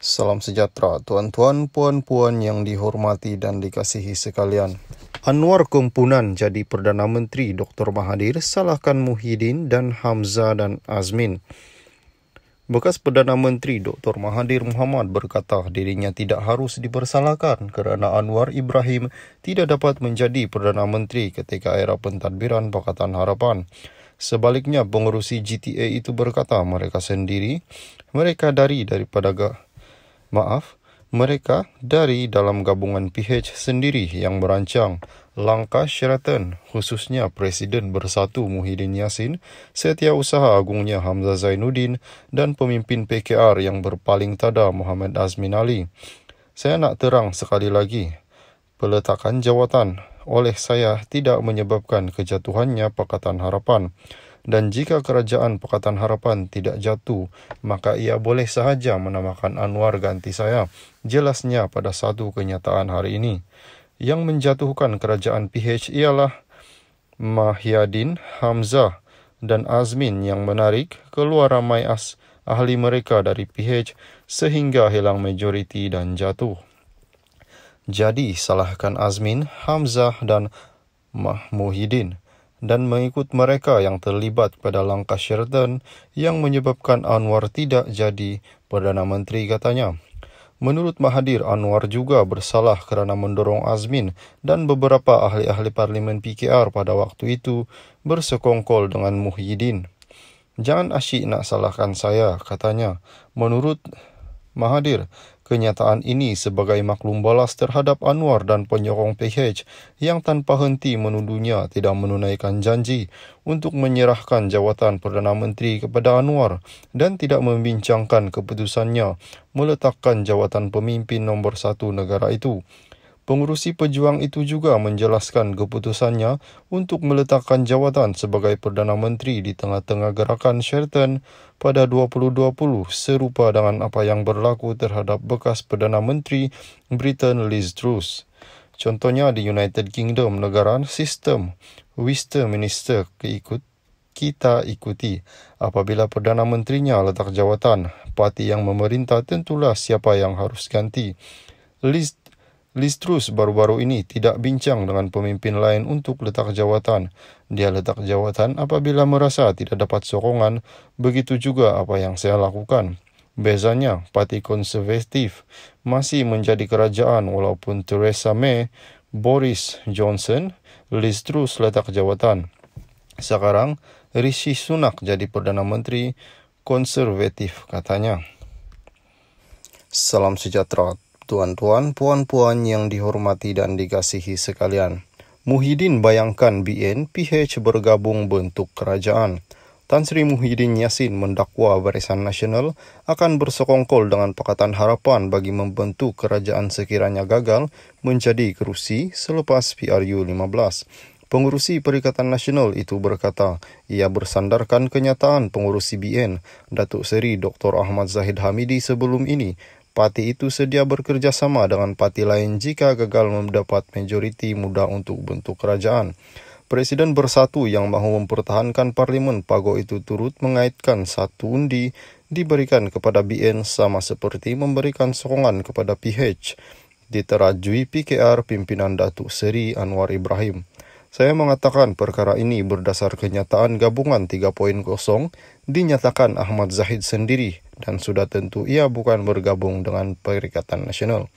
Salam sejahtera tuan-tuan, puan-puan yang dihormati dan dikasihi sekalian. Anwar Kumpunan jadi Perdana Menteri Dr. Mahathir salahkan Muhyiddin dan Hamzah dan Azmin. Bekas Perdana Menteri Dr. Mahathir Muhammad berkata dirinya tidak harus dipersalahkan kerana Anwar Ibrahim tidak dapat menjadi Perdana Menteri ketika era pentadbiran Pakatan Harapan. Sebaliknya, pengurusi GTA itu berkata mereka sendiri, mereka dari daripada maaf, mereka dari dalam gabungan PH sendiri yang merancang langkah Sheraton, khususnya Presiden Bersatu Muhyiddin Yassin, setiausaha agungnya Hamzah Zainuddin dan pemimpin PKR yang berpaling tada Muhammad Azmin Ali. Saya nak terang sekali lagi, peletakan jawatan oleh saya tidak menyebabkan kejatuhannya Pakatan Harapan dan jika kerajaan Pakatan Harapan tidak jatuh, maka ia boleh sahaja menamakan Anwar ganti saya, jelasnya pada satu kenyataan hari ini. Yang menjatuhkan kerajaan PH ialah Mahyadin, Hamzah dan Azmin yang menarik keluar ramai as ahli mereka dari PH sehingga hilang majoriti dan jatuh. Jadi salahkan Azmin, Hamzah dan Mahmuhidin dan mengikut mereka yang terlibat pada langkah Sheridan yang menyebabkan Anwar tidak jadi Perdana Menteri katanya. Menurut Mahathir, Anwar juga bersalah kerana mendorong Azmin dan beberapa ahli-ahli Parlimen PKR pada waktu itu bersekongkol dengan Muhyiddin. Jangan asyik nak salahkan saya, katanya. Menurut Mahathir, Kenyataan ini sebagai maklum balas terhadap Anwar dan penyokong PH yang tanpa henti menuduhnya tidak menunaikan janji untuk menyerahkan jawatan Perdana Menteri kepada Anwar dan tidak membincangkan keputusannya meletakkan jawatan pemimpin nombor satu negara itu. Pengurusi pejuang itu juga menjelaskan keputusannya untuk meletakkan jawatan sebagai Perdana Menteri di tengah-tengah gerakan Sherton pada 2020 serupa dengan apa yang berlaku terhadap bekas Perdana Menteri Britain Liz Truss. Contohnya di United Kingdom negara sistem Wister Minister keikut kita ikuti. Apabila Perdana Menterinya letak jawatan, parti yang memerintah tentulah siapa yang harus ganti. Liz Liz Truss baru-baru ini tidak bincang dengan pemimpin lain untuk letak jawatan. Dia letak jawatan apabila merasa tidak dapat sokongan, begitu juga apa yang saya lakukan. Bezanya, Parti Konservatif masih menjadi kerajaan walaupun Theresa May, Boris Johnson, Liz Truss letak jawatan. Sekarang, Rishi Sunak jadi Perdana Menteri Konservatif katanya. Salam sejahtera tuan-tuan, puan-puan yang dihormati dan dikasihi sekalian. Muhyiddin bayangkan BN PH bergabung bentuk kerajaan. Tan Sri Muhyiddin Yassin mendakwa Barisan Nasional akan bersekongkol dengan Pakatan Harapan bagi membentuk kerajaan sekiranya gagal menjadi kerusi selepas PRU 15. Pengurusi Perikatan Nasional itu berkata, ia bersandarkan kenyataan pengurusi BN, Datuk Seri Dr. Ahmad Zahid Hamidi sebelum ini Parti itu sedia bekerjasama dengan parti lain jika gagal mendapat majoriti muda untuk bentuk kerajaan. Presiden bersatu yang mahu mempertahankan parlimen pagu itu turut mengaitkan satu undi diberikan kepada BN sama seperti memberikan sokongan kepada PH diterajui PKR pimpinan Datuk Seri Anwar Ibrahim. Saya mengatakan perkara ini berdasar kenyataan gabungan 3.0 dinyatakan Ahmad Zahid sendiri dan sudah tentu ia bukan bergabung dengan Perikatan Nasional.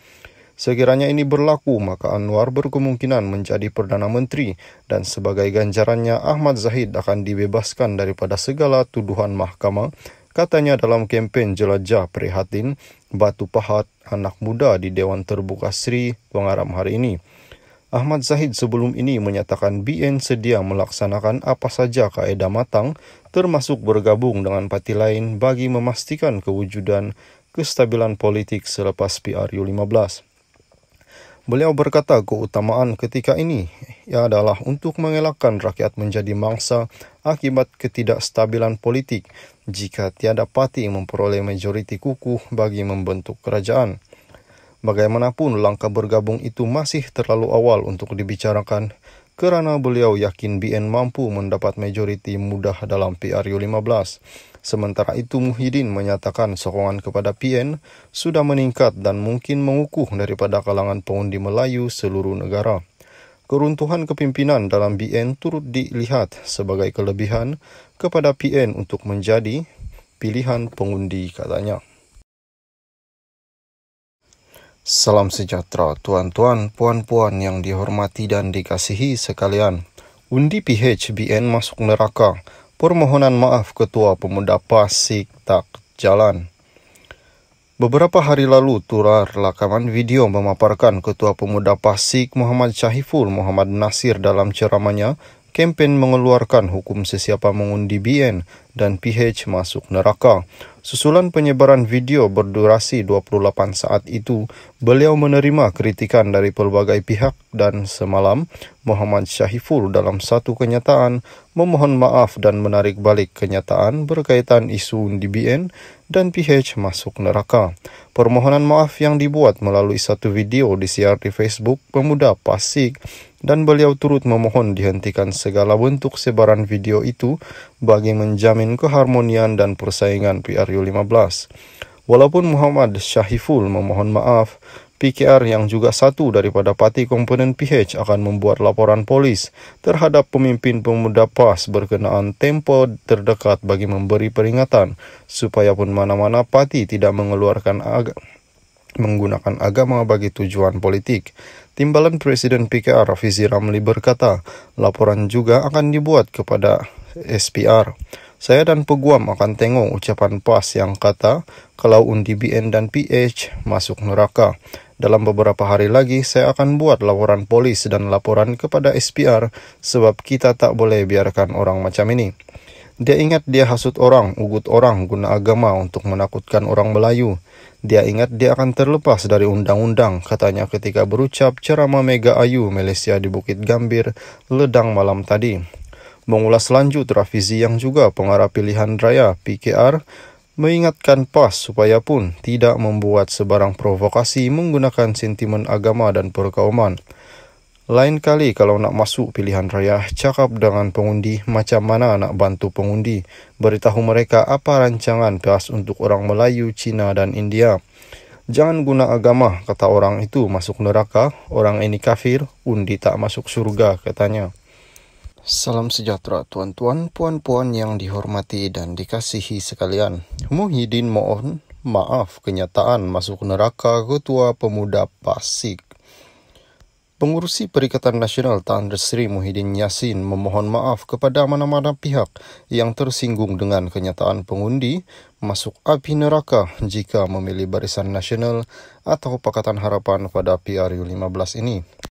Sekiranya ini berlaku, maka Anwar berkemungkinan menjadi Perdana Menteri dan sebagai ganjarannya Ahmad Zahid akan dibebaskan daripada segala tuduhan mahkamah katanya dalam kempen jelajah prihatin batu pahat anak muda di Dewan Terbuka Sri Pengaram hari ini. Ahmad Zahid sebelum ini menyatakan BN sedia melaksanakan apa saja kaedah matang termasuk bergabung dengan parti lain bagi memastikan kewujudan kestabilan politik selepas PRU15. Beliau berkata keutamaan ketika ini adalah untuk mengelakkan rakyat menjadi mangsa akibat ketidakstabilan politik jika tiada parti memperoleh majoriti kukuh bagi membentuk kerajaan. Bagaimanapun langkah bergabung itu masih terlalu awal untuk dibicarakan kerana beliau yakin BN mampu mendapat majoriti mudah dalam PRU15. Sementara itu Muhyiddin menyatakan sokongan kepada PN sudah meningkat dan mungkin mengukuh daripada kalangan pengundi Melayu seluruh negara. Keruntuhan kepimpinan dalam BN turut dilihat sebagai kelebihan kepada PN untuk menjadi pilihan pengundi katanya. Salam sejahtera tuan-tuan, puan-puan yang dihormati dan dikasihi sekalian. Undi PHBN masuk neraka. Permohonan maaf Ketua Pemuda Pasik tak jalan. Beberapa hari lalu, turar rakaman video memaparkan Ketua Pemuda Pasik Muhammad Syahiful Muhammad Nasir dalam ceramanya kempen mengeluarkan hukum sesiapa mengundi BN dan PH masuk neraka. Susulan penyebaran video berdurasi 28 saat itu, beliau menerima kritikan dari pelbagai pihak dan semalam Muhammad Syahiful dalam satu kenyataan memohon maaf dan menarik balik kenyataan berkaitan isu undi BN dan PH masuk neraka. Permohonan maaf yang dibuat melalui satu video disiar di Facebook pemuda Pasik dan beliau turut memohon dihentikan segala bentuk sebaran video itu bagi menjamin keharmonian dan persaingan PRU 15. Walaupun Muhammad Syahiful memohon maaf, PKR yang juga satu daripada parti komponen PH akan membuat laporan polis terhadap pemimpin pemuda PAS berkenaan tempo terdekat bagi memberi peringatan supaya pun mana-mana parti tidak mengeluarkan ag- menggunakan agama bagi tujuan politik. Timbalan Presiden PKR Fizi Ramli berkata, laporan juga akan dibuat kepada SPR. Saya dan Peguam akan tengok ucapan PAS yang kata, kalau undi BN dan PH masuk neraka. Dalam beberapa hari lagi, saya akan buat laporan polis dan laporan kepada SPR sebab kita tak boleh biarkan orang macam ini. Dia ingat dia hasut orang, ugut orang guna agama untuk menakutkan orang Melayu. Dia ingat dia akan terlepas dari undang-undang, katanya ketika berucap ceramah Mega Ayu Malaysia di Bukit Gambir, ledang malam tadi. Mengulas lanjut Rafizi yang juga pengarah pilihan raya PKR, mengingatkan PAS supaya pun tidak membuat sebarang provokasi menggunakan sentimen agama dan perkauman. Lain kali kalau nak masuk pilihan raya, cakap dengan pengundi macam mana nak bantu pengundi. Beritahu mereka apa rancangan PAS untuk orang Melayu, Cina dan India. Jangan guna agama, kata orang itu masuk neraka, orang ini kafir, undi tak masuk surga, katanya. Salam sejahtera tuan-tuan, puan-puan yang dihormati dan dikasihi sekalian. Muhyiddin mohon maaf kenyataan masuk neraka Ketua Pemuda Pasik. Pengurusi Perikatan Nasional Tan Sri Muhyiddin Yassin memohon maaf kepada mana-mana pihak yang tersinggung dengan kenyataan pengundi masuk api neraka jika memilih Barisan Nasional atau Pakatan Harapan pada PRU 15 ini.